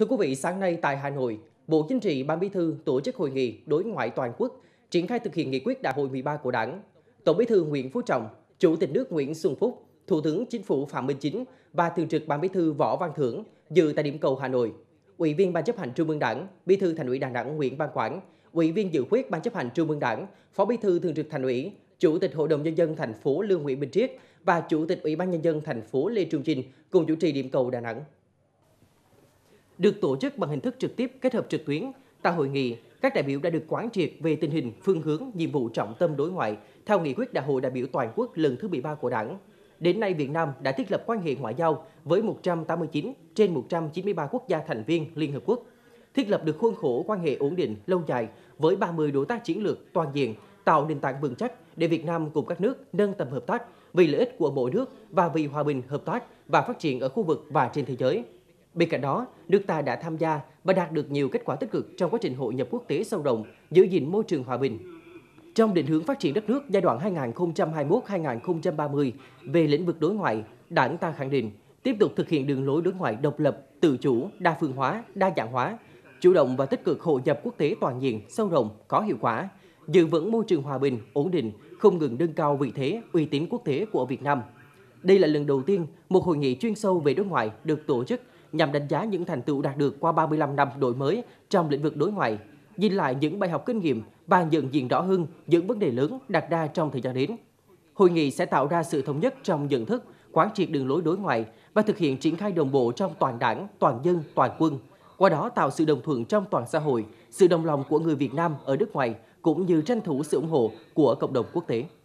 Thưa quý vị, sáng nay tại Hà Nội, Bộ Chính trị Ban Bí thư tổ chức hội nghị đối ngoại toàn quốc triển khai thực hiện nghị quyết Đại hội 13 của Đảng. Tổng Bí thư Nguyễn Phú Trọng, Chủ tịch nước Nguyễn Xuân Phúc, Thủ tướng Chính phủ Phạm Minh Chính và Thường trực Ban Bí thư Võ Văn Thưởng dự tại điểm cầu Hà Nội. Ủy viên Ban chấp hành Trung ương Đảng, Bí thư Thành ủy Đà Nẵng Nguyễn Văn Quảng, Ủy viên dự khuyết Ban chấp hành Trung ương Đảng, Phó Bí thư Thường trực Thành ủy, Chủ tịch Hội đồng nhân dân thành phố Lương Nguyễn Bình Triết và Chủ tịch Ủy ban nhân dân thành phố Lê Trung Trinh cùng chủ trì điểm cầu Đà Nẵng được tổ chức bằng hình thức trực tiếp kết hợp trực tuyến. Tại hội nghị, các đại biểu đã được quán triệt về tình hình, phương hướng, nhiệm vụ trọng tâm đối ngoại theo nghị quyết Đại hội đại biểu toàn quốc lần thứ 13 của Đảng. Đến nay, Việt Nam đã thiết lập quan hệ ngoại giao với 189 trên 193 quốc gia thành viên Liên Hợp Quốc, thiết lập được khuôn khổ quan hệ ổn định lâu dài với 30 đối tác chiến lược toàn diện, tạo nền tảng vững chắc để Việt Nam cùng các nước nâng tầm hợp tác vì lợi ích của mỗi nước và vì hòa bình, hợp tác và phát triển ở khu vực và trên thế giới. Bên cạnh đó, nước ta đã tham gia và đạt được nhiều kết quả tích cực trong quá trình hội nhập quốc tế sâu rộng, giữ gìn môi trường hòa bình. Trong định hướng phát triển đất nước giai đoạn 2021-2030 về lĩnh vực đối ngoại, Đảng ta khẳng định tiếp tục thực hiện đường lối đối ngoại độc lập, tự chủ, đa phương hóa, đa dạng hóa, chủ động và tích cực hội nhập quốc tế toàn diện, sâu rộng, có hiệu quả, giữ vững môi trường hòa bình, ổn định, không ngừng nâng cao vị thế, uy tín quốc tế của Việt Nam. Đây là lần đầu tiên một hội nghị chuyên sâu về đối ngoại được tổ chức nhằm đánh giá những thành tựu đạt được qua 35 năm đổi mới trong lĩnh vực đối ngoại, nhìn lại những bài học kinh nghiệm và nhận diện rõ hơn những vấn đề lớn đặt ra trong thời gian đến. Hội nghị sẽ tạo ra sự thống nhất trong nhận thức, quán triệt đường lối đối ngoại và thực hiện triển khai đồng bộ trong toàn đảng, toàn dân, toàn quân, qua đó tạo sự đồng thuận trong toàn xã hội, sự đồng lòng của người Việt Nam ở nước ngoài cũng như tranh thủ sự ủng hộ của cộng đồng quốc tế.